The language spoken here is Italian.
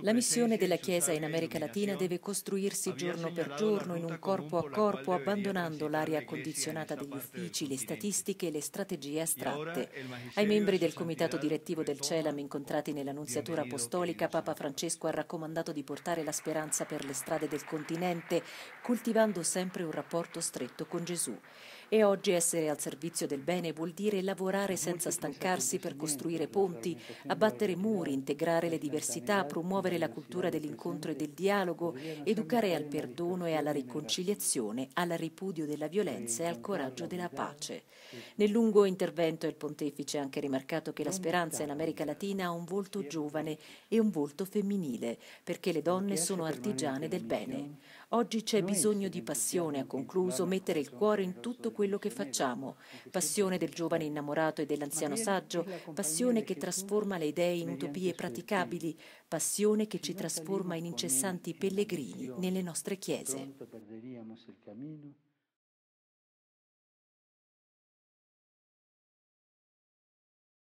La missione della Chiesa in America Latina deve costruirsi giorno per giorno in un corpo a corpo, abbandonando l'aria condizionata degli uffici, le statistiche e le strategie astratte. Ai membri del comitato direttivo del CELAM incontrati nell'Annunziatura Apostolica, Papa Francesco ha raccomandato di portare la speranza per le strade del continente, coltivando sempre un rapporto stretto con Gesù. E oggi essere al servizio del bene vuol dire lavorare senza stancarsi per costruire ponti, abbattere muri, integrare le diversità, promuovere la cultura dell'incontro e del dialogo, educare al perdono e alla riconciliazione, al ripudio della violenza e al coraggio della pace. Nel lungo intervento il pontefice ha anche rimarcato che la speranza in diciamo America diciamo. Latina ha un volto giovane e un volto femminile, perché le donne sono artigiane del bene. Oggi c'è bisogno di passione, ha concluso, mettere il cuore in tutto quello che facciamo, passione del giovane innamorato e dell'anziano saggio, passione che trasforma le idee in utopie praticabili, passione che ci trasforma in incessanti pellegrini nelle nostre chiese.